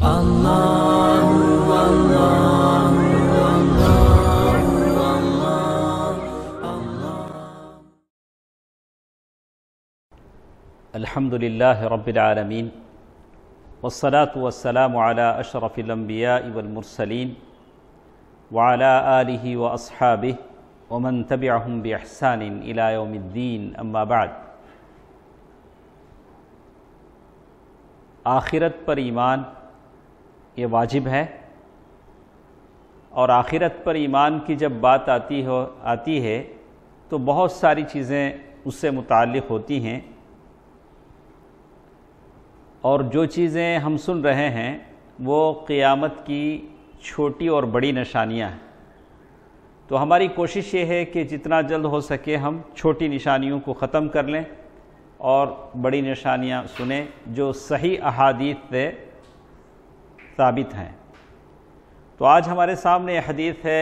الله الله الله الله الحمد لله رب العالمين والصلاة والسلام على أشرف الأنبياء والمرسلين وعلى آله وأصحابه ومن تبعهم بإحسان إلى يوم الدين أما بعد آخرت پر ایمان ये वाजिब है और आखिरत पर ईमान की जब बात आती हो आती है तो बहुत सारी चीज़ें उससे मुतल होती हैं और जो चीज़ें हम सुन रहे हैं वो क़ियामत की छोटी और बड़ी निशानियाँ हैं तो हमारी कोशिश ये है कि जितना जल्द हो सके हम छोटी निशानियों को ख़त्म कर लें और बड़ी निशानियाँ सुने जो सही अहादीत से साबित हैं तो आज हमारे सामने हदीस है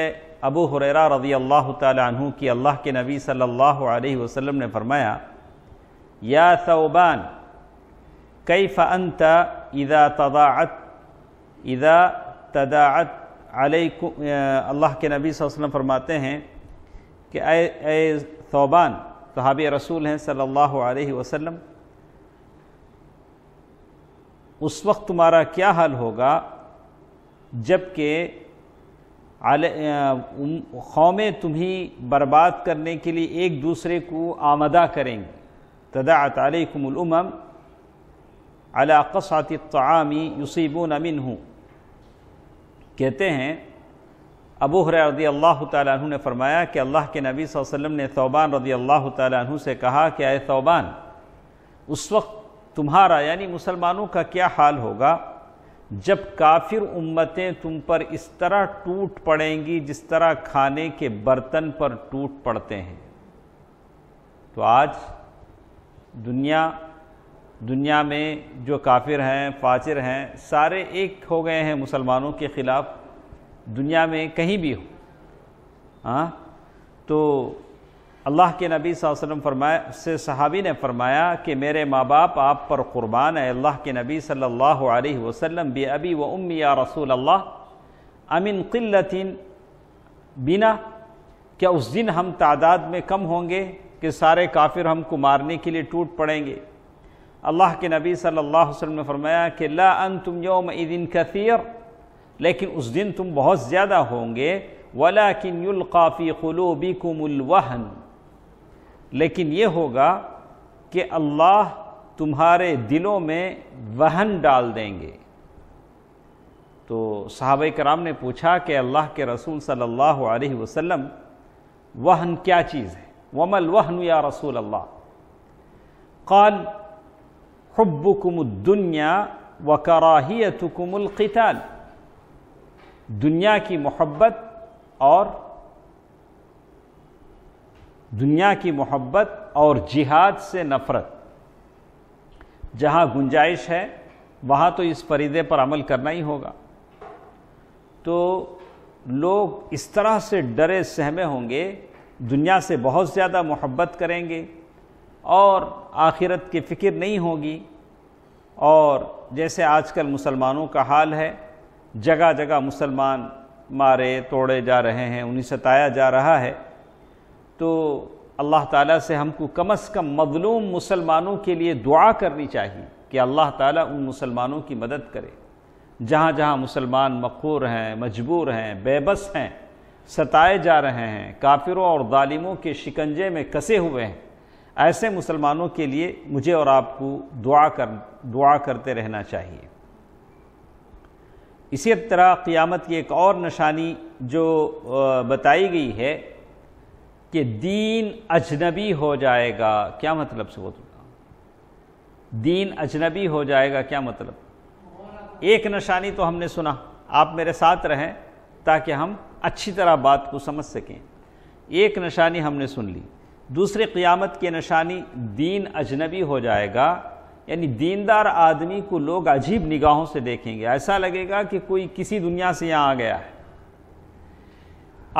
अबू हुररा रज़ी अल्लाह तु की अल्लाह के नबी सल्लल्लाहु अलैहि वसल्लम ने फरमाया या सऊबान कई फ़ंत इज़ा तदात इज़ा तदात अलैकु अल्लाह के नबी वसल्लम फरमाते हैं कि ए, सौबान सहाब रसूल हैं सल्लल्लाहु अलैहि वसल्लम उस वक्त तुम्हारा क्या हाल होगा जबकि कौमें तुम्हें बर्बाद करने के लिए एक दूसरे को आमदा करेंगी तदात अलकुमम अलाक़सात तामी युसीबन अमिन हूँ कहते हैं अबू हरदी अल्लाह तु ने फरमाया कि अल्लाह के नबी वसल्लम ने तौबान रदी अल्लाह तु से कहा कि आए तौबान उस वक्त तुम्हारा यानी मुसलमानों का क्या हाल होगा जब काफिर उम्मतें तुम पर इस तरह टूट पड़ेंगी जिस तरह खाने के बर्तन पर टूट पड़ते हैं तो आज दुनिया दुनिया में जो काफिर हैं फाचिर हैं सारे एक हो गए हैं मुसलमानों के ख़िलाफ़ दुनिया में कहीं भी हो आ? हाँ? तो अल्लाह के नबी वसल्लम फरमाया से सहाबी ने फरमाया कि मेरे माँ बाप आप पर क़ुरबान है अल्लाह के नबी सल्लल्लाहु अलैहि वसल्लम बे अबी व उम्मी या रसूल अल्लाह अमिन क़िल्लतिन बिना क्या उस दिन हम तादाद में कम होंगे कि सारे काफिर हमको मारने के लिए टूट पड़ेंगे अल्लाह के नबी सल्लल्लाहु अलैहि वसल्लम ने फरमाया कि ला अन तुम योम दिन कसीर लेकिन उस दिन तुम बहुत ज़्यादा होंगे वला किन युल्काफ़ी क़लूबिकुमुलवहन लेकिन ये होगा कि अल्लाह तुम्हारे दिलों में वहन डाल देंगे तो साहब कराम ने पूछा कि अल्लाह के रसूल सल्लल्लाहु अलैहि वसल्लम वहन क्या चीज़ है वमल वहन या रसूल अल्लाह कौन हब्बुकुमुद्दुनिया व कराहियतुकुमुल दुनिया की मोहब्बत और दुनिया की मोहब्बत और जिहाद से नफरत जहाँ गुंजाइश है वहाँ तो इस फरीदे पर अमल करना ही होगा तो लोग इस तरह से डरे सहमे होंगे दुनिया से बहुत ज़्यादा मोहब्बत करेंगे और आखिरत की फ़िक्र नहीं होगी और जैसे आजकल मुसलमानों का हाल है जगह जगह मुसलमान मारे तोड़े जा रहे हैं उन्हें सताया जा रहा है तो अल्लाह ताला से हमको कम अज़ कम मजलूम मुसलमानों के लिए दुआ करनी चाहिए कि अल्लाह ताला उन मुसलमानों की मदद करे जहाँ जहाँ मुसलमान मकूर हैं मजबूर हैं बेबस हैं सताए जा रहे हैं काफिरों और दालिमों के शिकंजे में कसे हुए हैं ऐसे मुसलमानों के लिए मुझे और आपको दुआ कर दुआ करते रहना चाहिए इसी तरह क़ियामत की एक और निशानी जो बताई गई है कि दीन अजनबी हो जाएगा क्या मतलब से दीन अजनबी हो जाएगा क्या मतलब एक निशानी तो हमने सुना आप मेरे साथ रहें ताकि हम अच्छी तरह बात को समझ सकें एक निशानी हमने सुन ली दूसरे क़ियामत की निशानी दीन अजनबी हो जाएगा यानी दीनदार आदमी को लोग अजीब निगाहों से देखेंगे ऐसा लगेगा कि कोई किसी दुनिया से यहाँ आ गया है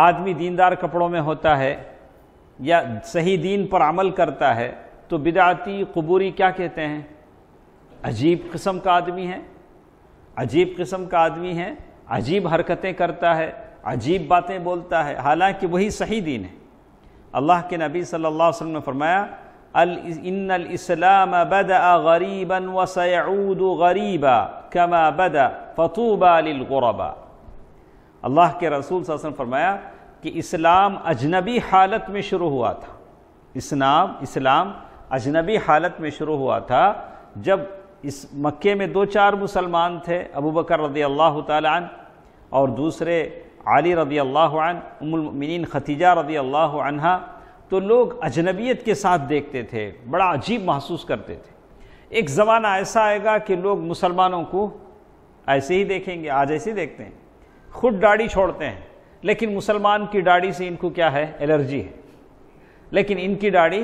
आदमी दीनदार कपड़ों में होता है या सही दीन पर अमल करता है तो बिदाती कबूरी क्या कहते हैं अजीब किस्म का आदमी है अजीब किस्म का आदमी है अजीब हरकतें करता है अजीब बातें बोलता है हालांकि वही सही दीन है अल्लाह के नबी सल्लल्लाहु अलैहि वसल्लम ने फरमाया अल इन इस्लाम बद गरीबन व सऊद गरीबा कमा बद फ़तूबा गुरबा अल्लाह के रसूल वसल्लम फरमाया कि इस्लाम अजनबी हालत में शुरू हुआ था इस्लाम इस्लाम अजनबी हालत में शुरू हुआ था जब इस मक्के में दो चार मुसलमान थे अबू बकर रदी अल्लाह तन और दूसरे अली रदी अल्लाह उमिन खतीजा रदी अल्लाह अनहा तो लोग अजनबियत के साथ देखते थे बड़ा अजीब महसूस करते थे एक ज़माना ऐसा आएगा कि लोग मुसलमानों को ऐसे ही देखेंगे आज ऐसे ही देखते हैं खुद दाढ़ी छोड़ते हैं लेकिन मुसलमान की दाढ़ी से इनको क्या है एलर्जी है लेकिन इनकी दाढ़ी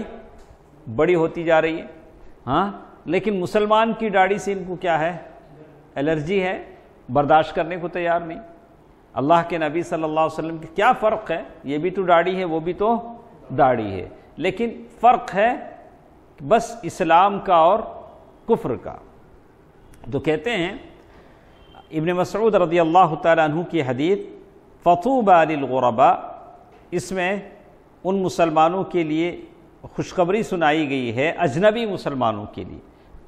बड़ी होती जा रही है हाँ लेकिन मुसलमान की दाढ़ी से इनको क्या है एलर्जी है बर्दाश्त करने को तैयार नहीं अल्लाह के नबी सल्लल्लाहु अलैहि वसल्लम की क्या फ़र्क है ये भी तो दाढ़ी है वो भी तो दाढ़ी है लेकिन फ़र्क है बस इस्लाम का और कुफ्र का तो कहते हैं इबन मसरूद रदी अल्लाह तु की हदीत फ़तूबालरबा इसमें उन मुसलमानों के लिए खुशखबरी सुनाई गई है अजनबी मुसलमानों के लिए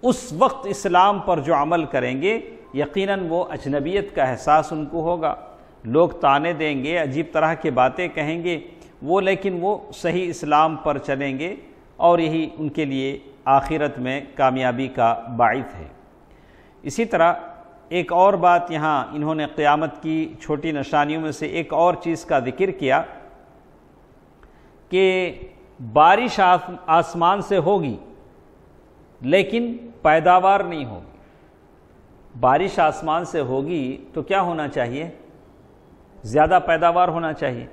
उस वक्त इस्लाम पर जो अमल करेंगे यकीनन वो अजनबियत का एहसास उनको होगा लोग ताने देंगे अजीब तरह के बातें कहेंगे वो लेकिन वो सही इस्लाम पर चलेंगे और यही उनके लिए आखिरत में कामयाबी का बाइस है इसी तरह एक और बात यहाँ इन्होंने क्यामत की छोटी निशानियों में से एक और चीज़ का जिक्र किया कि बारिश आसमान से होगी लेकिन पैदावार नहीं होगी बारिश आसमान से होगी तो क्या होना चाहिए ज़्यादा पैदावार होना चाहिए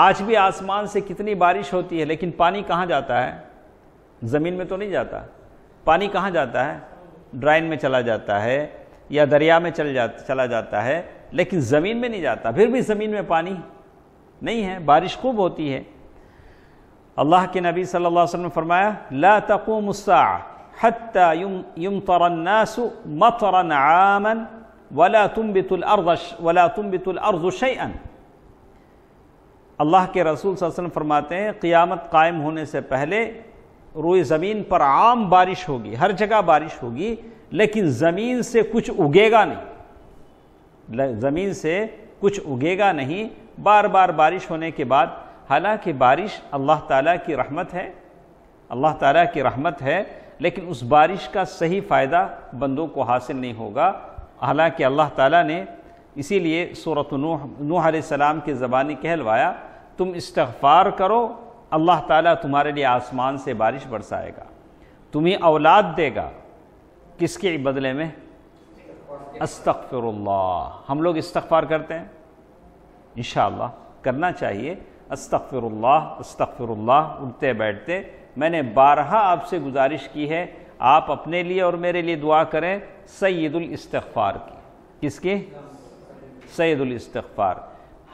आज भी आसमान से कितनी बारिश होती है लेकिन पानी कहाँ जाता है ज़मीन में तो नहीं जाता पानी कहाँ जाता है ड्राइन में चला जाता है या दरिया में चल जा चला जाता है लेकिन ज़मीन में नहीं जाता फिर भी ज़मीन में पानी नहीं है बारिश खूब होती है अल्लाह के नबी सल्लल्लाहु अलैहि वसल्लम ने फरमाया ला तकूम हत्ता युम तरन्नासु मतरन आमन वला तुम बितुल अर्दश वला तुम बितुल अर्दुशन अल्लाह के रसूल वसल्लम फरमाते हैं क़ियामत कायम होने से पहले रोई ज़मीन पर आम बारिश होगी हर जगह बारिश होगी लेकिन ज़मीन से कुछ उगेगा नहीं ज़मीन से कुछ उगेगा नहीं बार बार बारिश होने के बाद हालांकि बारिश अल्लाह ताला की रहमत है अल्लाह ताला की रहमत है लेकिन उस बारिश का सही फ़ायदा बंदों को हासिल नहीं होगा हालांकि अल्लाह ताला ने इसीलिए सूरत नूह नू सलाम के ज़बानी कहलवाया तुम इस्तफ़ार करो अल्लाह ताला तुम्हारे लिए आसमान से बारिश बरसाएगा तुम्हें औलाद देगा किसके बदले में अस्तफ़िरुल्लाह हम लोग इस्तफ़ार करते हैं इन करना चाहिए अस्तफ़िरुल्लाह अस्तफ़िरुल्लाह उठते बैठते मैंने बारहा आपसे गुजारिश की है आप अपने लिए और मेरे लिए दुआ करें सैदुलस्तफार इस्तफ़ार की किसके सैदुल इस्तफ़ार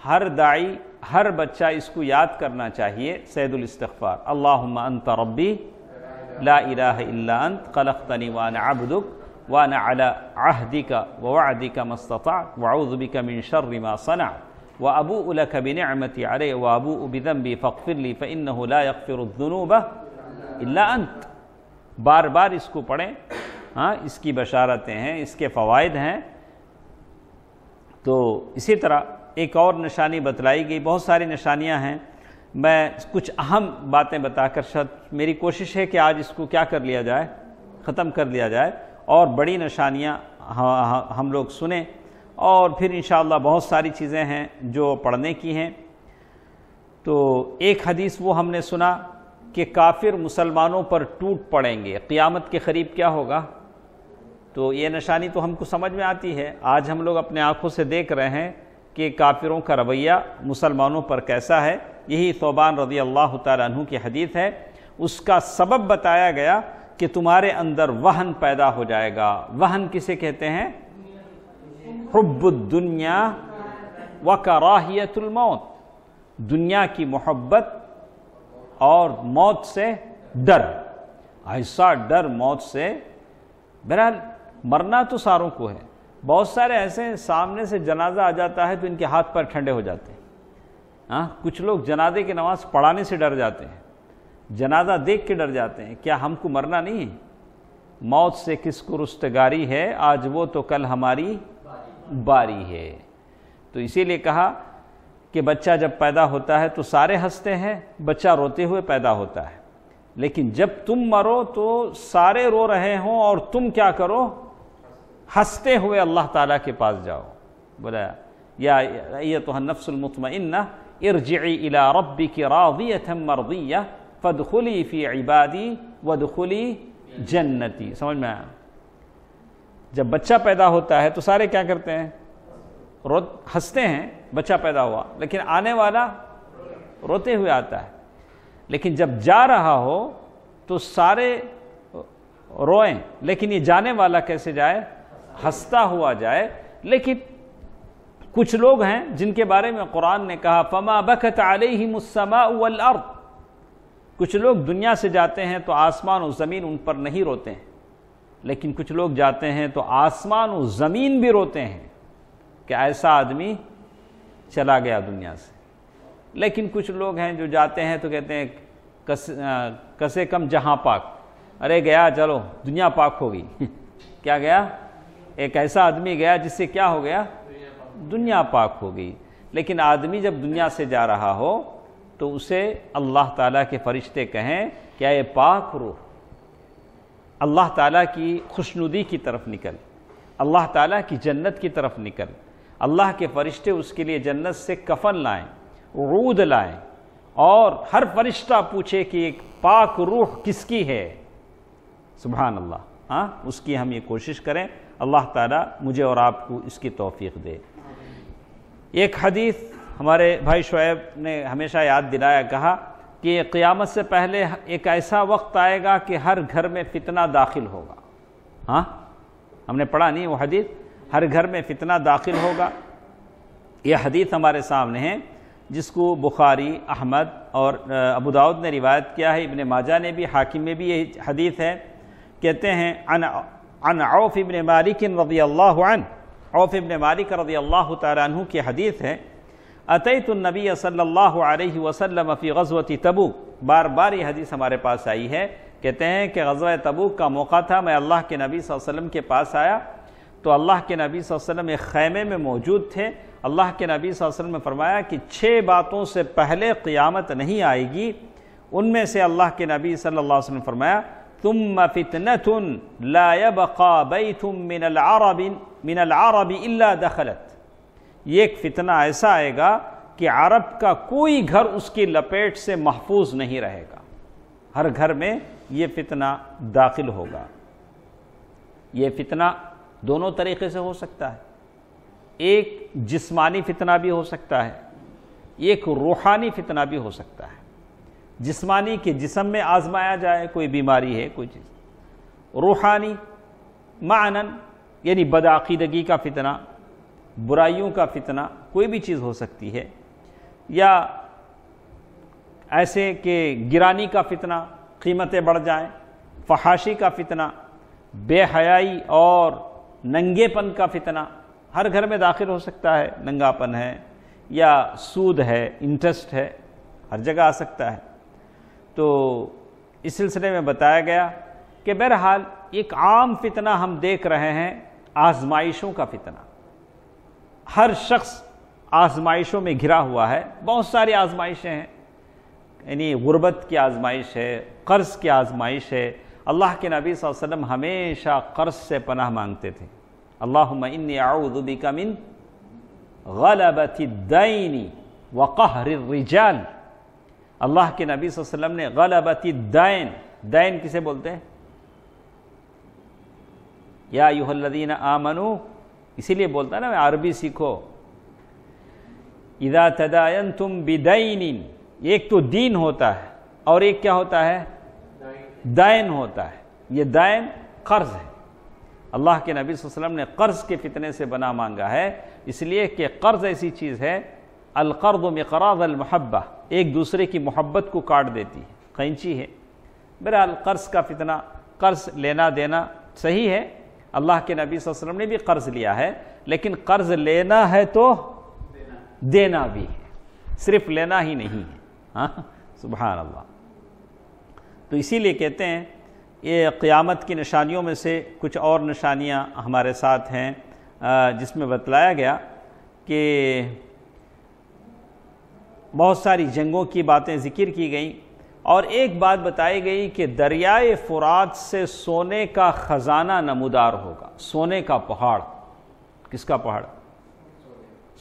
हर दाई हर बच्चा इसको याद करना चाहिए सैदुल इस्तफ़ार अल्लाह अंत ला इलांत कलख्तनी वान अबदुक वान अला आहदिका ववादिका मस्तता वाउज़बिका मिन शर्रिमा सना व अबू उलक बिन अमति व अबू उबिदम्बी फ़िरली फ़िन ला यकफ़िरजुनूब इलांत बार बार इसको पढ़ें हाँ इसकी बशारतें हैं इसके फ़वाद हैं तो इसी तरह एक और निशानी बतलाई गई बहुत सारी निशानियाँ हैं मैं कुछ अहम बातें बताकर शायद मेरी कोशिश है कि आज इसको क्या कर लिया जाए ख़त्म कर लिया जाए और बड़ी निशानियाँ हम लोग सुने और फिर इन बहुत सारी चीज़ें हैं जो पढ़ने की हैं तो एक हदीस वो हमने सुना कि काफिर मुसलमानों पर टूट पड़ेंगे क़ियामत के करीब क्या होगा तो ये निशानी तो हमको समझ में आती है आज हम लोग अपने आँखों से देख रहे हैं कि काफिरों का रवैया मुसलमानों पर कैसा है यही सोबान रजी अल्लाह तु की हदीत है उसका सबब बताया गया कि तुम्हारे अंदर वहन पैदा हो जाएगा वहन किसे कहते हैं हब्बुद्दुनिया व कराहियतुलमौत दुनिया की मोहब्बत और मौत से डर ऐसा डर मौत से बहरहाल मरना तो सारों को है बहुत सारे ऐसे सामने से जनाजा आ जाता है तो इनके हाथ पर ठंडे हो जाते हैं हाँ कुछ लोग जनाजे की नमाज़ पढ़ाने से डर जाते हैं जनाजा देख के डर जाते हैं क्या हमको मरना नहीं है मौत से किसको रुस्तगारी है आज वो तो कल हमारी बारी है तो इसीलिए कहा कि बच्चा जब पैदा होता है तो सारे हंसते हैं बच्चा रोते हुए पैदा होता है लेकिन जब तुम मरो तो सारे रो रहे हों और तुम क्या करो हंसते हुए अल्लाह ताला के पास जाओ बोला या ये तो नफ्सुलमतमिन इरजी इला रब्बी की रावियतम मरदिया फ़दखुली फ़ी इबादी वदखुली जन्नती समझ में आया जब बच्चा पैदा होता है तो सारे क्या करते हैं रो हंसते हैं बच्चा पैदा हुआ लेकिन आने वाला रोते हुए आता है लेकिन जब जा रहा हो तो सारे रोएं लेकिन ये जाने वाला कैसे जाए हंसता हुआ जाए लेकिन कुछ लोग हैं जिनके बारे में कुरान ने कहा फमा बखत आलही मुसमा अर्द कुछ लोग दुनिया से जाते हैं तो आसमान और ज़मीन उन पर नहीं रोते हैं लेकिन कुछ लोग जाते हैं तो आसमान और ज़मीन भी रोते हैं कि ऐसा आदमी चला गया दुनिया से लेकिन कुछ लोग हैं जो जाते हैं तो कहते हैं कस कसे कम जहाँ पाक अरे गया चलो दुनिया पाक होगी क्या गया एक ऐसा आदमी गया जिससे क्या हो गया दुनिया पाक हो गई लेकिन आदमी जब दुनिया से जा रहा हो तो उसे अल्लाह ताला के फरिश्ते कहें क्या ये पाक रूह अल्लाह ताला की खुशनुदी की तरफ निकल अल्लाह ताला की जन्नत की तरफ निकल अल्लाह के फरिश्ते उसके लिए जन्नत से कफन लाएं रूद लाएं और हर फरिश्ता पूछे कि एक पाक रूह किसकी है सुबह अल्लाह हाँ उसकी हम ये कोशिश करें अल्लाह ताला मुझे और आपको इसकी तौफीक दे एक हदीस हमारे भाई शुएब ने हमेशा याद दिलाया कहा कि क़ियामत से पहले एक ऐसा वक्त आएगा कि हर घर में फितना दाखिल होगा हाँ हमने पढ़ा नहीं वो हदीस हर घर में फितना दाखिल होगा यह हदीस हमारे सामने है जिसको बुखारी अहमद और अबू दाऊद ने रिवायत किया है इबन माजा ने भी हाकिम में भी ये हदीस है कहते हैं अन अन औफ इबन मालिक रजी अल्लाह औफ इबन मालिक रज़ी अल्लाह तु की हदीत है अतैतुलनबी सल्ला वसलम फ़ी गज़वती तबूक बार बार ये हदीस हमारे पास आई है कहते हैं कि गज़वा तबूक का मौका था मैं अल्लाह के नबी वसल्लम के पास आया तो अल्लाह के नबी वसल्लम एक खैमे में मौजूद थे अल्लाह के नबी वसल्लम ने फरमाया कि छः बातों से पहले क़्यामत नहीं आएगी उनमें से अल्लाह के नबी सल्लल्लाहु अलैहि वसल्लम ने फरमाया तुम फितनतुन लायबका बैतुम मिनल अरबिन मिनल अरब इल्ला दखलत ये एक फितना ऐसा आएगा कि अरब का कोई घर उसकी लपेट से महफूज नहीं रहेगा हर घर में ये फितना दाखिल होगा ये फितना दोनों तरीके से हो सकता है एक जिस्मानी फितना भी हो सकता है एक रूहानी फितना भी हो सकता है जिस्मानी के जिसम में आजमाया जाए कोई बीमारी है कोई चीज़ रूहानी मानन यानी बदाकीदगी का फितना बुराइयों का फितना कोई भी चीज़ हो सकती है या ऐसे कि गिरानी का फितना कीमतें बढ़ जाएं, फहाशी का फितना बेहयाई और नंगेपन का फितना हर घर में दाखिल हो सकता है नंगापन है या सूद है इंटरेस्ट है हर जगह आ सकता है तो इस सिलसिले में बताया गया कि बहरहाल एक आम फितना हम देख रहे हैं आजमाइशों का फितना हर शख्स आजमाइशों में घिरा हुआ है बहुत सारी आजमाइशें हैं यानी गुर्बत की आजमाइश है कर्ज़ की आजमाइश है अल्लाह के नबी वसल्लम हमेशा कर्ज़ से पनाह मांगते थे अल्लाह इन आउदबी का मिन गलबती दैनी वक़हर रिजाल अल्लाह के नबी वसल्लम ने गलबती दैन दैन किसे बोलते हैं या युहल्लदीन आमनु इसीलिए बोलता है ना अरबी सीखो इदा तदायन तुम बिदाइन एक तो दीन होता है और एक क्या होता है दायन होता है ये दायन कर्ज है अल्लाह के नबी वसल्लम ने कर्ज के फितने से बना मांगा है इसलिए कि कर्ज ऐसी चीज़ है अलकर्द मकराज अलमहबा एक दूसरे की मोहब्बत को काट देती है कैंची है बहरहाल कर्ज का फितना कर्ज लेना देना सही है अल्लाह के नबी वसल्लम ने भी कर्ज लिया है लेकिन कर्ज लेना है तो देना, देना भी है सिर्फ लेना ही नहीं है हाँ सुबह अल्लाह तो इसीलिए कहते हैं ये क़ियामत की निशानियों में से कुछ और निशानियाँ हमारे साथ हैं जिसमें बतलाया गया कि बहुत सारी जंगों की बातें ज़िक्र की गई और एक बात बताई गई कि दरियाए फुरात से सोने का ख़जाना नमदार होगा सोने का पहाड़ किसका पहाड़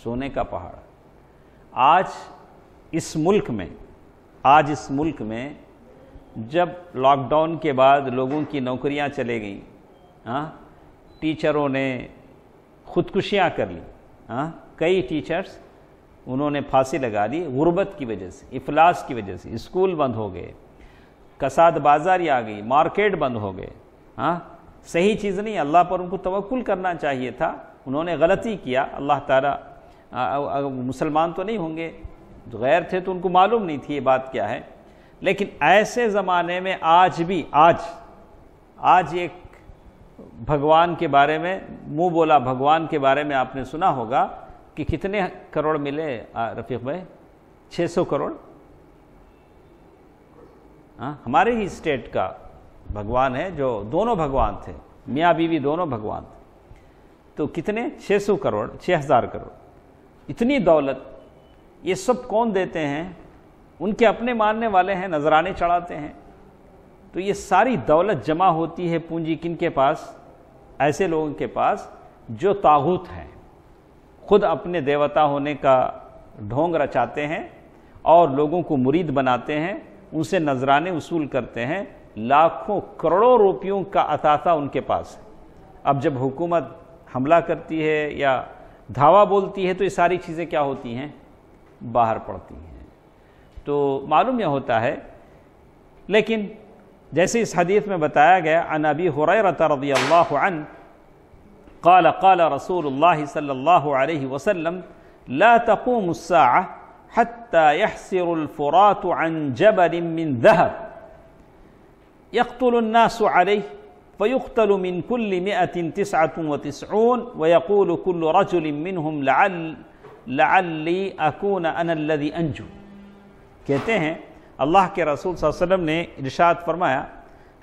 सोने का पहाड़ आज इस मुल्क में आज इस मुल्क में जब लॉकडाउन के बाद लोगों की नौकरियां चले गईं हाँ, टीचरों ने खुदकुशियां कर ली हाँ कई टीचर्स उन्होंने फांसी लगा दी गुर्बत की वजह से इफलास की वजह से स्कूल बंद हो गए कसाद बाज़ारी आ गई मार्केट बंद हो गए हाँ सही चीज़ नहीं अल्लाह पर उनको तवक्ल करना चाहिए था उन्होंने गलती किया अल्लाह ताला मुसलमान तो नहीं होंगे गैर थे तो उनको मालूम नहीं थी ये बात क्या है लेकिन ऐसे ज़माने में आज भी आज आज एक भगवान के बारे में मुंह बोला भगवान के बारे में आपने सुना होगा कि कितने करोड़ मिले रफीक भाई 600 करोड़ आ, हाँ, हमारे ही स्टेट का भगवान है जो दोनों भगवान थे मियाँ बीवी दोनों भगवान थे तो कितने 600 करोड़ 6000 करोड़ इतनी दौलत ये सब कौन देते हैं उनके अपने मानने वाले हैं नजराने चढ़ाते हैं तो ये सारी दौलत जमा होती है पूंजी किन के पास ऐसे लोगों के पास जो ताहूत हैं खुद अपने देवता होने का ढोंग रचाते हैं और लोगों को मुरीद बनाते हैं उनसे नजराने वसूल करते हैं लाखों करोड़ों रुपयों का अतासा उनके पास है अब जब हुकूमत हमला करती है या धावा बोलती है तो ये सारी चीज़ें क्या होती हैं बाहर पड़ती हैं तो मालूम यह होता है लेकिन जैसे इस हदीस में बताया गया अनबी हुरैरत रदी अल्लाह काल काल रसूल सल्ला वसलम ला तकूमसा हत्यासरफ़रात जबरमिन दहब यकतलन्नास अलह फ़युख्तल मिन कुल मिन तिसातुम व तिसऊन वयकूल कुल रजुलमिन हम ली अकून अनल्लदी अंजू कहते हैं अल्लाह के रसूल वसम ने इरशाद फरमाया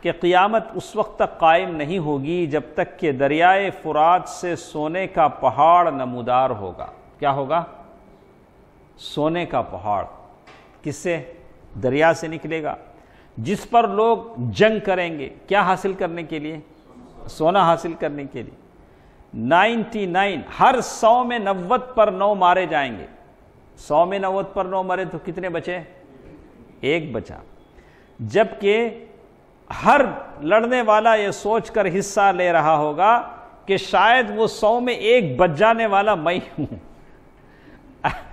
कि क़ियामत उस वक्त तक कायम नहीं होगी जब तक कि दरियाए फुरात से सोने का पहाड़ नमदार होगा क्या होगा सोने का पहाड़ किससे दरिया से निकलेगा जिस पर लोग जंग करेंगे क्या हासिल करने के लिए सोना हासिल करने के लिए 99 हर सौ में नव्वत पर नौ मारे जाएंगे सौ में नव्वत पर नौ मरे तो कितने बचे एक बचा जबकि हर लड़ने वाला ये सोचकर हिस्सा ले रहा होगा कि शायद वो सौ में एक बच जाने वाला मैं हूं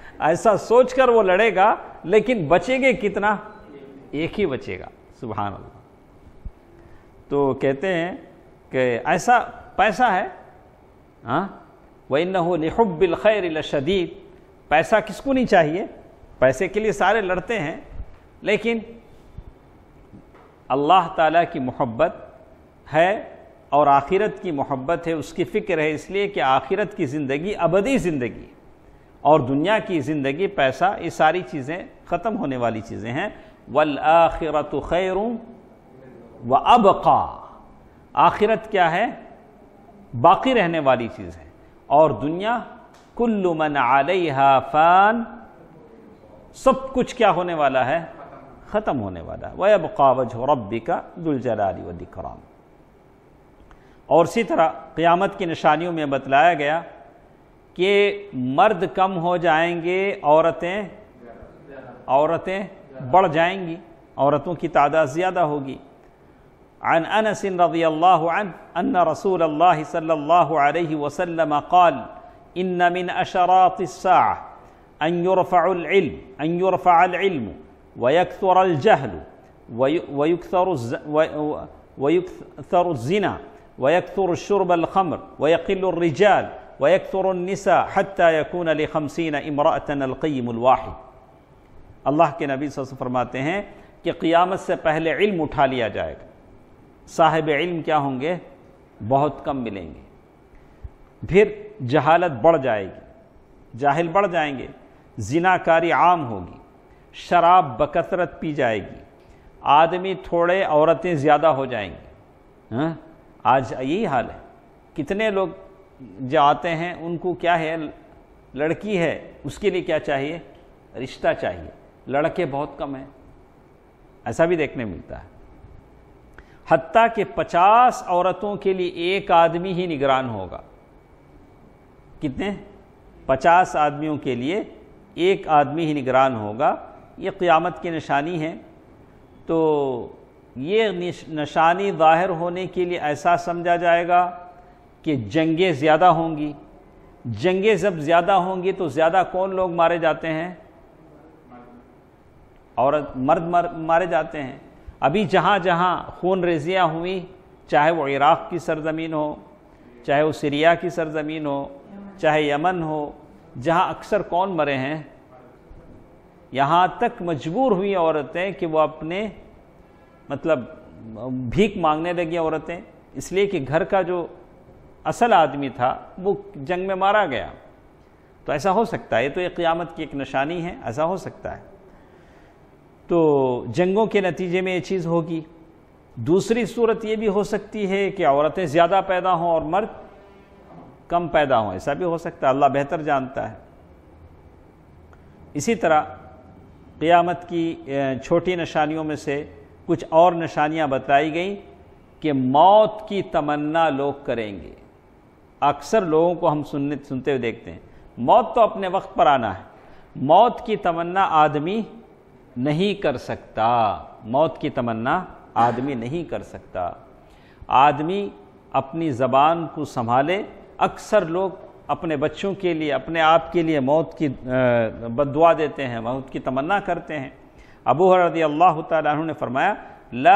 ऐसा सोचकर वो लड़ेगा लेकिन बचेंगे कितना एक ही बचेगा सुबहान अल्लाह तो कहते हैं कि ऐसा पैसा है हाँ वही न हो लिहब्बिल खैर शदीद पैसा किसको नहीं चाहिए पैसे के लिए सारे लड़ते हैं लेकिन अल्लाह ताला की मोहब्बत है और आखिरत की मोहब्बत है उसकी फ़िक्र है इसलिए कि आखिरत की ज़िंदगी अबदी ज़िंदगी और दुनिया की ज़िंदगी पैसा ये सारी चीज़ें ख़त्म होने वाली चीज़ें हैं वल आखिरत खैर व अबका आखिरत क्या है बाकी रहने वाली चीज़ है और दुनिया कुल्लु मन आलिहा फ़ान सब कुछ क्या होने वाला है ख़त्म होने वाला है वह कावज हो रबी का दुलजरारी व दिक्राम और इसी तरह क़्यामत की निशानियों में बतलाया गया कि मर्द कम हो जाएंगे औरतें औरतें बढ़ जाएंगी औरतों की तादाद ज़्यादा होगी عن أنس رضي الله عنه أن رسول الله صلى الله عليه وسلم قال إن من أشراط الساعة أن يرفع العلم أن يرفع العلم वयक्सर अलजहल वयुक्सर वयुक्सर ज़िना वयक्सर शुरब अलखमर वयकिल रिजाल वयक्सर निसा हत्ता यकून लखमसिन इमरातन अलकीम अलवाहिद अल्लाह के नबी सस फरमाते हैं कि क़ियामत से पहले इल्म उठा लिया जाएगा साहिब इल्म क्या होंगे बहुत कम मिलेंगे फिर जहालत बढ़ जाएगी जाहिल बढ़ जाएंगे जिनाकारी आम होगी शराब बकसरत पी जाएगी आदमी थोड़े औरतें ज़्यादा हो जाएंगी हाँ आज यही हाल है कितने लोग जो आते हैं उनको क्या है लड़की है उसके लिए क्या चाहिए रिश्ता चाहिए लड़के बहुत कम हैं ऐसा भी देखने मिलता है हती के पचास औरतों के लिए एक आदमी ही निगरान होगा कितने पचास आदमियों के लिए एक आदमी ही निगरान होगा ये क़ियामत की निशानी है तो ये निशानी ज़ाहिर होने के लिए ऐसा समझा जाएगा कि जंगें ज़्यादा होंगी जंगें जब ज़्यादा होंगी तो ज़्यादा कौन लोग मारे जाते हैं औरत मर्द मर, मारे जाते हैं अभी जहाँ जहाँ खून रेजियाँ हुई चाहे वो इराक़ की सरजमीन हो चाहे वो सीरिया की सरजमीन हो चाहे यमन हो जहाँ अक्सर कौन मरे हैं यहाँ तक मजबूर हुई औरतें कि वो अपने मतलब भीख मांगने लगी औरतें इसलिए कि घर का जो असल आदमी था वो जंग में मारा गया तो ऐसा हो सकता है तो एक क़ियामत की एक निशानी है ऐसा हो सकता है तो जंगों के नतीजे में ये चीज़ होगी दूसरी सूरत ये भी हो सकती है कि औरतें ज़्यादा पैदा हों और मर्द कम पैदा हों ऐसा भी हो सकता है अल्लाह बेहतर जानता है इसी तरह क़ियामत की छोटी निशानियों में से कुछ और निशानियाँ बताई गई कि मौत की तमन्ना लोग करेंगे अक्सर लोगों को हम सुनने सुनते हुए देखते हैं मौत तो अपने वक्त पर आना है मौत की तमन्ना आदमी नहीं कर सकता मौत की तमन्ना आदमी नहीं कर सकता आदमी अपनी ज़बान को संभाले अक्सर लोग अपने बच्चों के लिए अपने आप के लिए मौत की बदुआ देते हैं मौत की तमन्ना करते हैं अबू हरदी अल्लाह तु ने फरमाया ला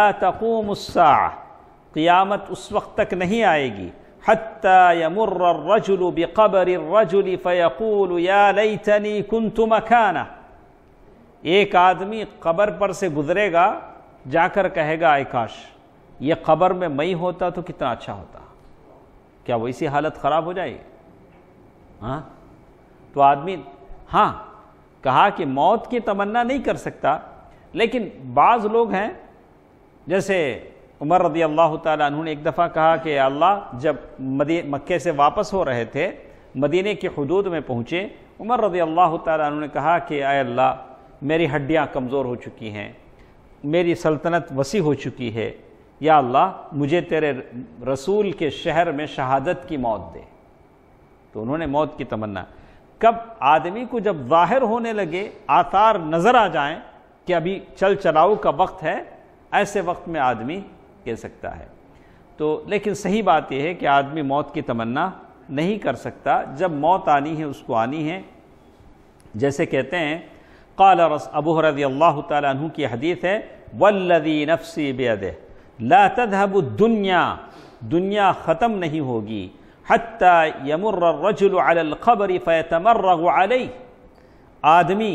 क़ियामत उस वक्त तक नहीं आएगी हत्ता बेकबर रजुल फ़यकूल या लई तनी कुन तुम खाना एक आदमी कबर पर से गुजरेगा जाकर कहेगा आय काश ये कबर में मई होता तो कितना अच्छा होता क्या वो इसी हालत ख़राब हो जाएगी हाँ तो आदमी हाँ कहा कि मौत की तमन्ना नहीं कर सकता लेकिन बाज़ लोग हैं जैसे उमर रदी अल्लाह तु ने एक दफ़ा कहा कि अल्लाह जब मदी मक्के से वापस हो रहे थे मदीने के हदूद में पहुँचे उमर रदी अल्लाह तु ने कहा कि आय अल्लाह मेरी हड्डियाँ कमज़ोर हो चुकी हैं मेरी सल्तनत वसी हो चुकी है या अल्लाह मुझे तेरे रसूल के शहर में शहादत की मौत दे तो उन्होंने मौत की तमन्ना कब आदमी को जब जाहिर होने लगे आसार नज़र आ जाएं कि अभी चल चलाऊ का वक्त है ऐसे वक्त में आदमी कह सकता है तो लेकिन सही बात यह है कि आदमी मौत की तमन्ना नहीं कर सकता जब मौत आनी है उसको आनी है जैसे कहते हैं काल رضي الله تعالى अल्लाह كي की हदीत है نفسي بيده لا تذهب الدنيا दुनिया ख़त्म नहीं होगी हती यमुर्रजुलखबर फ़ैतमर्रगल आदमी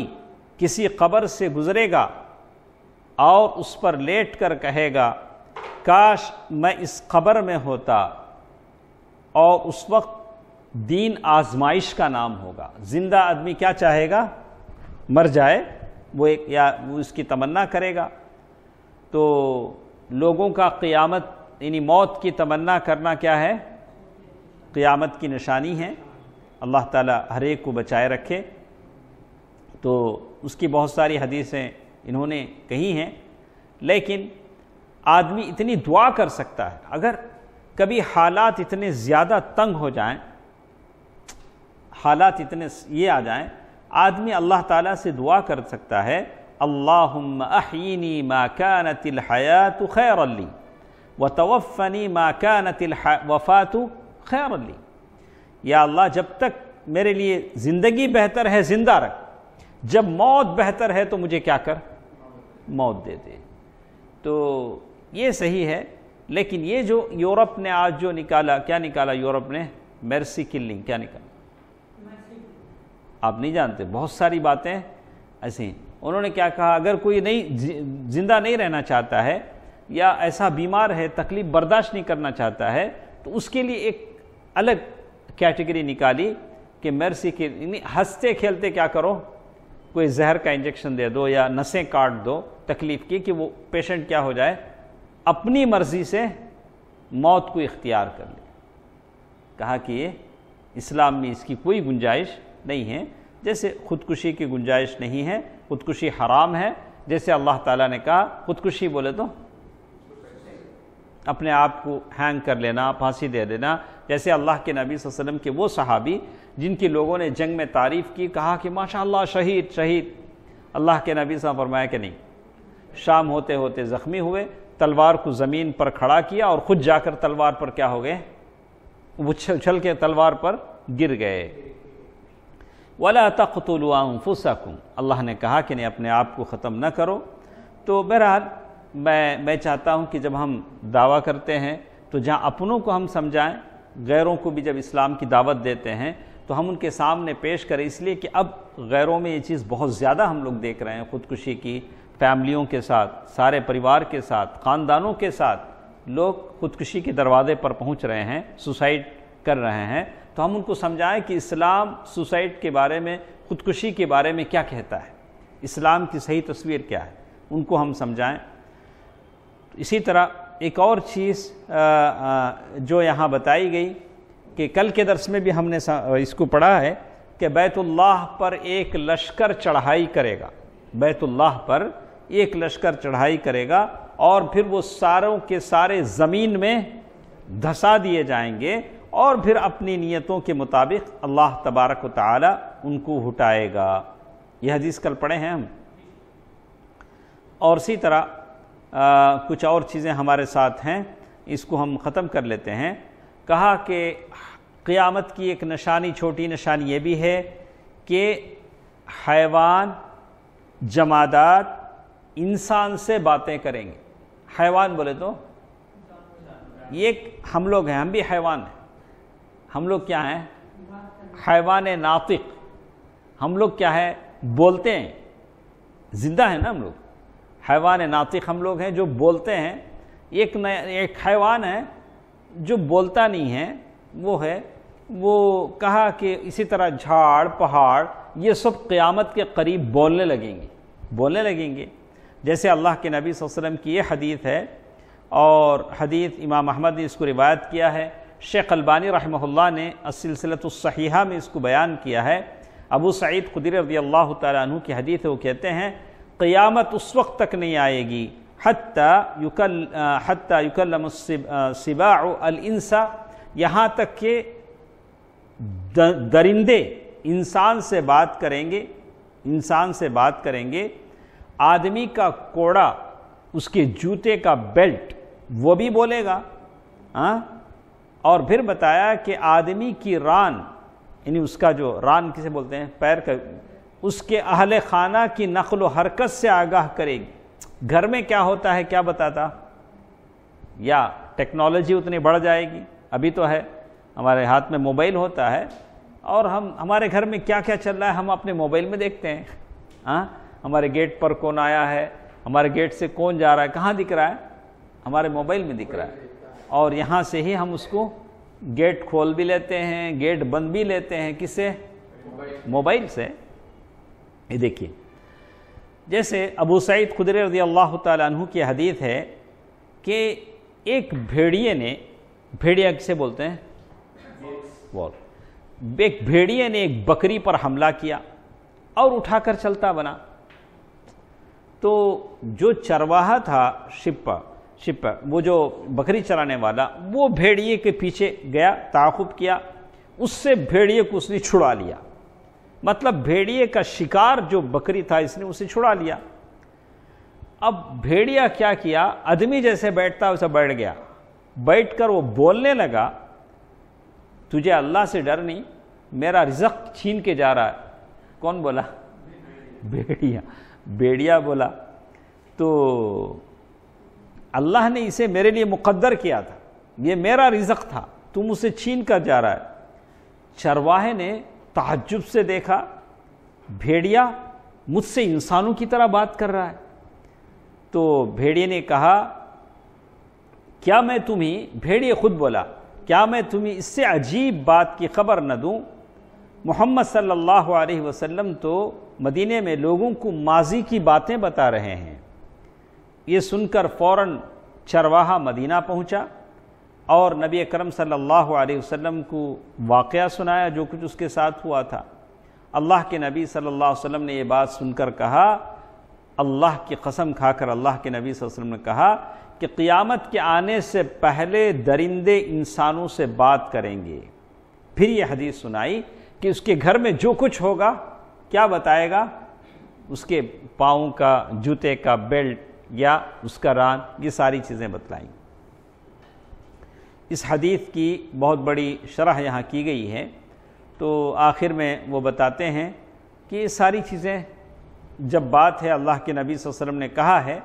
किसी कब्र से गुज़रेगा और उस पर लेट कर कहेगा काश मैं इस खबर में होता और उस वक्त दीन आजमाइश का नाम होगा ज़िंदा आदमी क्या चाहेगा मर जाए वो एक या वो इसकी तमन्ना करेगा तो लोगों का क़ियामत यानी मौत की तमन्ना करना क्या है क़ियामत की निशानी है अल्लाह ताला हर एक को बचाए रखे तो उसकी बहुत सारी हदीसें इन्होंने कही हैं लेकिन आदमी इतनी दुआ कर सकता है अगर कभी हालात इतने ज़्यादा तंग हो जाएं हालात इतने ये आ जाएं आदमी अल्लाह ताला से दुआ कर सकता है अल्लाहनी माकानतिल हयात खैर अली व तवफ़नी माकानतिल वफ़ातु ख्याम अली या अल्लाह जब तक मेरे लिए ज़िंदगी बेहतर है ज़िंदा रख जब मौत बेहतर है तो मुझे क्या कर मौत दे दे तो ये सही है लेकिन ये जो यूरोप ने आज जो निकाला क्या निकाला यूरोप ने मेरसी किलिंग क्या निकाला आप नहीं जानते बहुत सारी बातें ऐसी हैं उन्होंने क्या कहा अगर कोई नहीं जिंदा नहीं रहना चाहता है या ऐसा बीमार है तकलीफ बर्दाश्त नहीं करना चाहता है तो उसके लिए एक अलग कैटेगरी निकाली कि मर्सी के हंसते खेलते क्या करो कोई जहर का इंजेक्शन दे दो या नसें काट दो तकलीफ की कि वो पेशेंट क्या हो जाए अपनी मर्जी से मौत को इख्तियार कर ले कहा कि ये इस्लाम में इसकी कोई गुंजाइश नहीं है जैसे खुदकुशी की गुंजाइश नहीं है खुदकुशी हराम है जैसे अल्लाह ताला ने कहा खुदकुशी बोले तो अपने आप को हैंग कर लेना फांसी दे देना जैसे अल्लाह के नबी वसल्लम के वो सहाबी जिनकी लोगों ने जंग में तारीफ़ की कहा कि माशा शहीद शहीद अल्लाह के नबी साहब फरमाया कि नहीं शाम होते होते ज़ख्मी हुए तलवार को ज़मीन पर खड़ा किया और ख़ुद जाकर तलवार पर क्या हो गए उछल उछल के तलवार पर गिर गए वाला तख्तुलफुसकुम अल्लाह ने कहा कि नहीं अपने आप को ख़त्म न करो तो बहरहाल मैं मैं चाहता हूँ कि जब हम दावा करते हैं तो जहाँ अपनों को हम समझाएं गैरों को भी जब इस्लाम की दावत देते हैं तो हम उनके सामने पेश करें इसलिए कि अब गैरों में ये चीज़ बहुत ज़्यादा हम लोग देख रहे हैं ख़ुदकुशी की फैमिलियों के साथ सारे परिवार के साथ ख़ानदानों के साथ लोग ख़ुदकुशी के दरवाजे पर पहुंच रहे हैं सुसाइड कर रहे हैं तो हम उनको समझाएं कि इस्लाम सुसाइड के बारे में ख़ुदकुशी के बारे में क्या कहता है इस्लाम की सही तस्वीर क्या है उनको हम समझाएं इसी तरह एक और चीज़ जो यहाँ बताई गई कि कल के दरस में भी हमने इसको पढ़ा है कि बैतुल्लाह पर एक लश्कर चढ़ाई करेगा बैतुल्लाह पर एक लश्कर चढ़ाई करेगा और फिर वो सारों के सारे ज़मीन में धसा दिए जाएंगे और फिर अपनी नीयतों के मुताबिक अल्लाह तबारक ताली उनको हटाएगा यह हदीस कल पढ़े हैं हम और इसी तरह आ, कुछ और चीज़ें हमारे साथ हैं इसको हम ख़त्म कर लेते हैं कहा कि क़ियामत की एक निशानी छोटी निशानी ये भी है कि हैवान जमादात इंसान से बातें करेंगे हैवान बोले तो ये हम लोग हैं हम भी हैवान हैं हम लोग क्या हैं हैवान नातिक हम लोग क्या है बोलते हैं ज़िंदा है ना हम लोग हैवान नातिक हम लोग हैं जो बोलते हैं एक न एक हैवान है जो बोलता नहीं है वो है वो कहा कि इसी तरह झाड़ पहाड़ ये सब क़्यामत के करीब बोलने लगेंगे बोलने लगेंगे जैसे अल्लाह के नबी वसल्लम की ये हदीत है और हदीत इमाम अहमद ने इसको रिवायत किया है शेख अलबानी रहमहुल्लाह ने असलसलतसहीहा में इसको बयान किया है अबू सईद खुदर रदी अल्लाह तु की हदीत है वो कहते हैं क़यामत उस वक्त तक नहीं आएगी हत्ता युकल सिबा अलसा यहाँ तक के दरिंदे इंसान से बात करेंगे इंसान से बात करेंगे आदमी का कोड़ा उसके जूते का बेल्ट वो भी बोलेगा हाँ और फिर बताया कि आदमी की रान यानी उसका जो रान किसे बोलते हैं पैर का उसके अहल खाना की नकल हरकत से आगाह करेगी घर में क्या होता है क्या बताता या टेक्नोलॉजी उतनी बढ़ जाएगी अभी तो है हमारे हाथ में मोबाइल होता है और हम हमारे घर में क्या क्या चल रहा है हम अपने मोबाइल में देखते हैं हाँ हमारे गेट पर कौन आया है हमारे गेट से कौन जा रहा है कहाँ दिख रहा है हमारे मोबाइल में दिख रहा है और यहाँ से ही हम उसको गेट खोल भी लेते हैं गेट बंद भी लेते हैं किसे मोबाइल से ये देखिए जैसे अबू सईद खुदर रजी अल्लाह तु की हदीत है कि एक भेड़िए ने भेड़िया किसे बोलते हैं वॉल एक भेड़िए ने एक बकरी पर हमला किया और उठाकर चलता बना तो जो चरवाहा था शिप्पा शिप्पा वो जो बकरी चराने वाला वो भेड़िए के पीछे गया ताकुब किया उससे भेड़िए को उसने छुड़ा लिया मतलब भेड़िए का शिकार जो बकरी था इसने उसे छुड़ा लिया अब भेड़िया क्या किया आदमी जैसे बैठता है उसे बैठ गया बैठकर वो बोलने लगा तुझे अल्लाह से डर नहीं मेरा रिजक छीन के जा रहा है कौन बोला भेड़िया भेड़िया बोला तो अल्लाह ने इसे मेरे लिए मुकद्दर किया था ये मेरा रिजक था तुम उसे छीन कर जा रहा है चरवाहे ने ताज्जुब से देखा भेड़िया मुझसे इंसानों की तरह बात कर रहा है तो भेड़िए ने कहा क्या मैं तुम्हें भेड़िए खुद बोला क्या मैं तुम्हें इससे अजीब बात की खबर न दूं मोहम्मद सल्लल्लाहु अलैहि वसल्लम तो मदीने में लोगों को माजी की बातें बता रहे हैं ये सुनकर फौरन चरवाहा मदीना पहुंचा और नबी अकरम सल्लल्लाहु अलैहि वसल्लम को वाक़ सुनाया जो कुछ उसके साथ हुआ था अल्लाह के नबी सल्लल्लाहु अलैहि वसल्लम ने यह बात सुनकर कहा अल्लाह की कसम खाकर अल्लाह के नबी वसल्लम ने कहा कि क़ियामत के आने से पहले दरिंदे इंसानों से बात करेंगे फिर यह हदीस सुनाई कि उसके घर में जो कुछ होगा क्या बताएगा उसके पाँव का जूते का बेल्ट या उसका रान ये सारी चीज़ें बतलाएंगी इस हदीफ़ की बहुत बड़ी शरह यहाँ की गई है तो आखिर में वो बताते हैं कि ये सारी चीज़ें जब बात है अल्लाह के नबी वसल्लम ने कहा है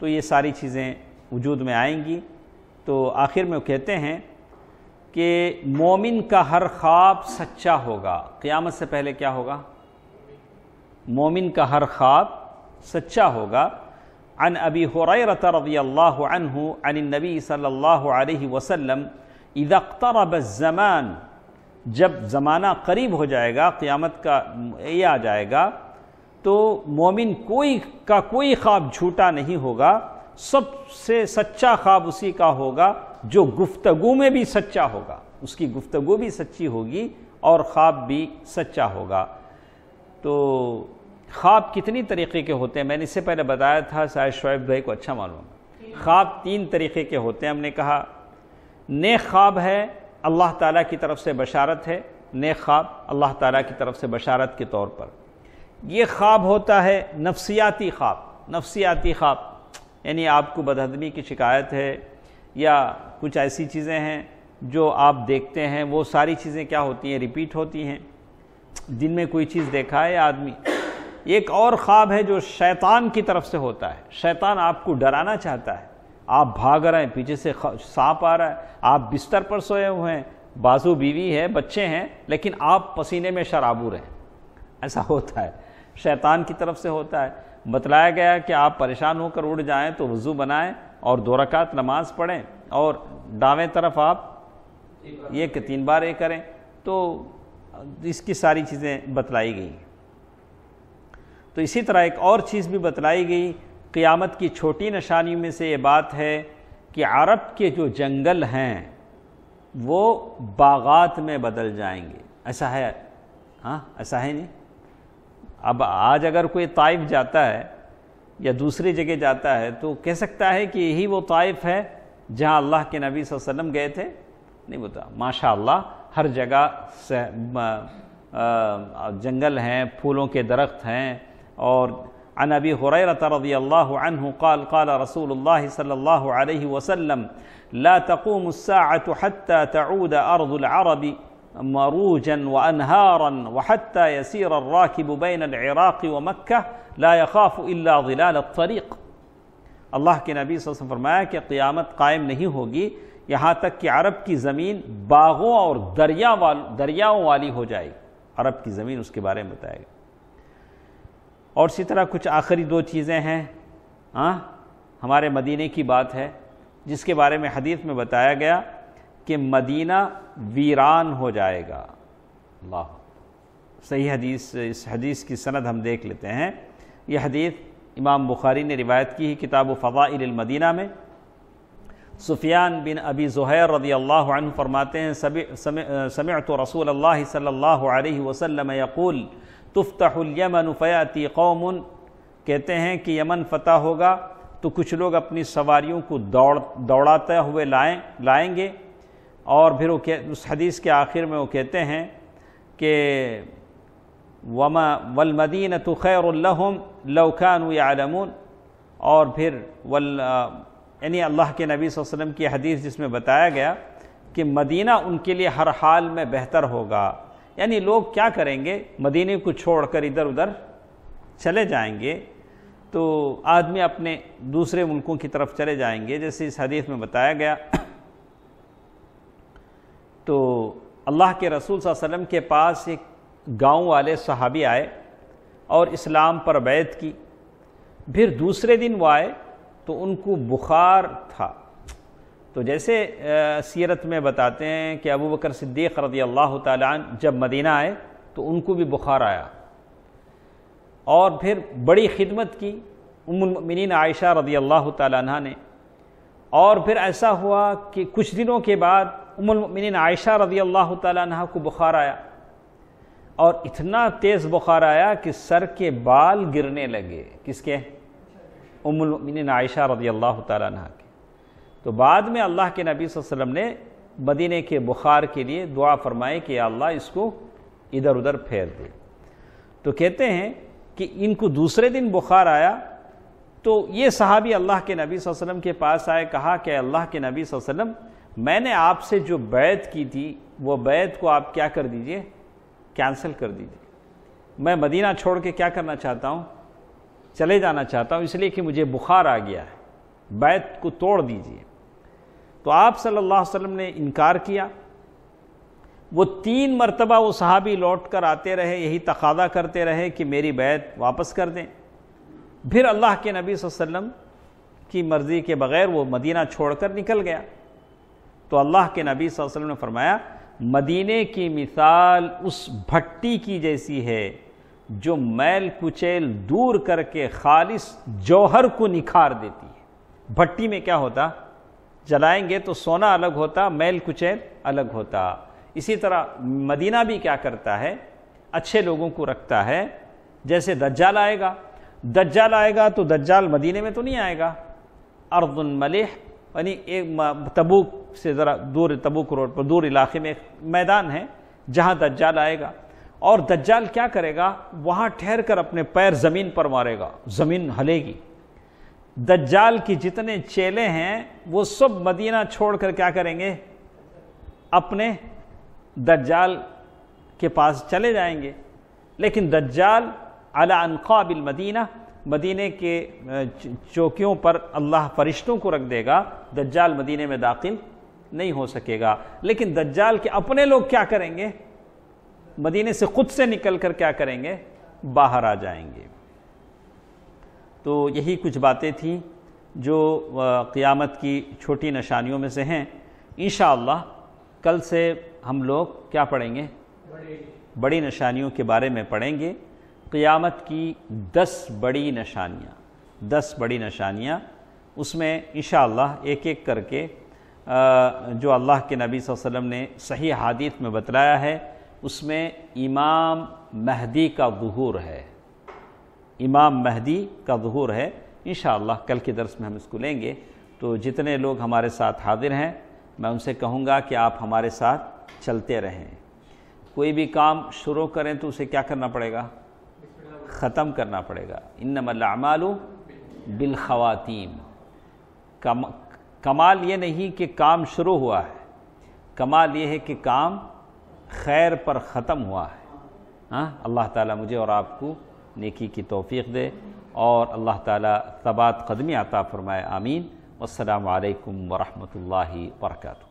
तो ये सारी चीज़ें वजूद में आएंगी तो आखिर में वो कहते हैं कि मोमिन का हर ख्वाब सच्चा होगा क़यामत से पहले क्या होगा मोमिन का हर ख्वाब सच्चा होगा عن أبي هريرة رضي الله عنه عن النبي صلى الله عليه وسلم إذا اقترب الزمان जब ज़माना करीब हो जाएगा क़ियामत का ये आ जाएगा तो मोमिन कोई का कोई ख्वाब झूठा नहीं होगा सबसे सच्चा ख्वाब उसी का होगा जो गुफ्तगु में भी सच्चा होगा उसकी गुफ्तगु भी सच्ची होगी और ख्वाब भी सच्चा होगा तो ख्वाब कितनी तरीके के होते हैं मैंने इससे पहले बताया था शायद शुब भाई को अच्छा मालूम ख्वाब तीन तरीके के होते हैं हमने कहा नेक ख्वाब है अल्लाह ताला की तरफ से बशारत है नेक ख्वाब अल्लाह ताला की तरफ से बशारत के तौर पर ये ख्वाब होता है नफसियाती ख्वाब नफसियाती ख्वाब यानी आपको बदहदमी की शिकायत है या कुछ ऐसी चीज़ें हैं जो आप देखते हैं वो सारी चीज़ें क्या होती हैं रिपीट होती हैं दिन में कोई चीज़ देखा है आदमी एक और ख्वाब है जो शैतान की तरफ से होता है शैतान आपको डराना चाहता है आप भाग रहे हैं पीछे से सांप आ रहा है आप बिस्तर पर सोए हुए हैं बाजू बीवी है बच्चे हैं लेकिन आप पसीने में शराबूर हैं ऐसा होता है शैतान की तरफ से होता है बतलाया गया कि आप परेशान होकर उड़ जाएं तो वज़ू बनाएं और दो रकात नमाज़ पढ़ें और दावें तरफ आप ये तीन बार ये करें तो इसकी सारी चीज़ें बतलाई गई तो इसी तरह एक और चीज़ भी बतलाई गई क़ियामत की छोटी निशानी में से ये बात है कि अरब के जो जंगल हैं वो बागात में बदल जाएंगे ऐसा है हाँ ऐसा है नहीं अब आज अगर कोई ताइफ जाता है या दूसरी जगह जाता है तो कह सकता है कि यही वो ताइफ है जहाँ अल्लाह के नबी वसल्लम गए थे नहीं बता तो माशा हर जगह जंगल हैं फूलों के दरख्त हैं और अन अबी हुरैरत रदी अल्लाह अनहु काल काल रसूल सल्लल्लाहु अलैहि वसल्लम ला तकूम الساعة حتى تعود أرض العرب مروجا وأنهارا وحتى يسير الراكب بين العراق ومكة لا يخاف إلا ظلال الطريق अल्लाह के नबी वसम फरमाया कि क़्यामत कायम नहीं होगी यहाँ तक कि अरब की ज़मीन बागों और दरिया वाल दरियाओं वाली हो जाएगी अरब की ज़मीन उसके बारे में बताएगा और इसी तरह कुछ आखिरी दो चीज़ें हैं हाँ हमारे मदीने की बात है जिसके बारे में हदीस में बताया गया कि मदीना वीरान हो जाएगा अल्लाह सही हदीस इस हदीस की सनद हम देख लेते हैं यह हदीस इमाम बुखारी ने रिवायत की है किताब फवामदीना में सुफियान बिन अबी ज़ुहैर रदी अल्लाह फरमाते हैं समय तो रसूल अल्लाह सल्लल्लाहु अलैहि वसल्लम यक़ूल तुफ्तुलयमन फ़याती कौमन कहते हैं कि यमन फ़तह होगा तो कुछ लोग अपनी सवारियों को दौड़ दौड़ाते हुए लाएँ लाएंगे और फिर वो उस हदीस के आखिर में वो कहते हैं कि वमा वलमदीन तो खैरम लौकान और फिर वल यानी अल्लाह के नबी वसम की हदीस जिसमें बताया गया कि मदीना उनके लिए हर हाल में बेहतर होगा यानी लोग क्या करेंगे मदीने को छोड़कर इधर उधर चले जाएंगे तो आदमी अपने दूसरे मुल्कों की तरफ चले जाएंगे जैसे इस हदीस में बताया गया तो अल्लाह के रसूल वसलम के पास एक गांव वाले सहाबी आए और इस्लाम पर बैत की फिर दूसरे दिन वो आए तो उनको बुखार था तो जैसे सीरत में बताते हैं कि अबू बकर सिद्दीक़ रदी अल्लाह तन जब मदीना आए तो उनको भी बुखार आया और फिर बड़ी खिदमत की उमिन आयशा रदी अल्लाह तह ने और फिर ऐसा हुआ कि कुछ दिनों के बाद उमिन आयशा रदी अल्लाह तह को बुखार आया और इतना तेज़ बुखार आया कि सर के बाल गिरने लगे किसके उमिन आयशा रदी अल्लाह तह तो बाद में अल्लाह के नबी वसल्लम ने मदीने के बुखार के लिए दुआ फरमाई कि अल्लाह इसको इधर उधर फेर दे तो कहते हैं कि इनको दूसरे दिन बुखार आया तो ये सहाबी अल्लाह के नबी वसल्लम के पास आए कहा कि अल्लाह के नबी वसल्लम मैंने आपसे जो बैत की थी वो बैत को आप क्या कर दीजिए कैंसिल कर दीजिए मैं मदीना छोड़ के क्या करना चाहता हूँ चले जाना चाहता हूँ इसलिए कि मुझे बुखार आ गया है बैत को तोड़ दीजिए तो आप सल्लल्लाहु अलैहि वसल्लम ने इनकार किया वो तीन मरतबा वो सहाबी लौट कर आते रहे यही तकादा करते रहे कि मेरी बैत वापस कर दें फिर अल्लाह के नबी वसल्लम की मर्ज़ी के बग़ैर वो मदीना छोड़कर निकल गया तो अल्लाह के नबी वसल्लम ने फरमाया मदीने की मिसाल उस भट्टी की जैसी है जो मैल कुचैल दूर करके खालिस जौहर को निखार देती है भट्टी में क्या होता जलाएंगे तो सोना अलग होता मैल कुचैल अलग होता इसी तरह मदीना भी क्या करता है अच्छे लोगों को रखता है जैसे दज्जाल आएगा दज्जाल आएगा तो दज्जाल मदीने में तो नहीं आएगा अर्दुन मलिह यानी एक तबूक से ज़रा दूर तबूक रोड पर दूर इलाके में एक मैदान है जहाँ दज्जाल आएगा और दज्जाल क्या करेगा वहाँ ठहर कर अपने पैर ज़मीन पर मारेगा ज़मीन हलेगी दज्जाल की जितने चेले हैं वो सब मदीना छोड़कर क्या करेंगे अपने दज्जाल के पास चले जाएंगे लेकिन दज्जाल अला अनकाबिल मदीना मदीने के चौकियों पर अल्लाह फरिश्तों को रख देगा दज्जाल मदीने में दाखिल नहीं हो सकेगा लेकिन दज्जाल के अपने लोग क्या करेंगे मदीने से खुद से निकल कर क्या करेंगे बाहर आ जाएंगे तो यही कुछ बातें थी जो क़ियामत की छोटी निशानियों में से हैं इन कल से हम लोग क्या पढ़ेंगे बड़ी निशानियों के बारे में पढ़ेंगे क़ियामत की दस बड़ी निशानियाँ दस बड़ी निशानियाँ उसमें इन एक एक करके जो अल्लाह के नबी वसल्लम ने सही हादीत में बतलाया है उसमें इमाम महदी का गहूर है इमाम महदी का जहूर है इन कल के दरस में हम इसको लेंगे तो जितने लोग हमारे साथ हाजिर हैं मैं उनसे कहूँगा कि आप हमारे साथ चलते रहें कोई भी काम शुरू करें तो उसे क्या करना पड़ेगा ख़त्म करना पड़ेगा इन नमलामालू बिलखवातीम कम कमाल ये नहीं कि काम शुरू हुआ है कमाल ये है कि काम खैर पर ख़त्म हुआ है हाँ अल्लाह ताला मुझे और आपको नेकी की तोफ़ी दे और अल्लाह ताला तबात कदमी आता फ़रमाए आमीन अल्लाम वरहमल वर्का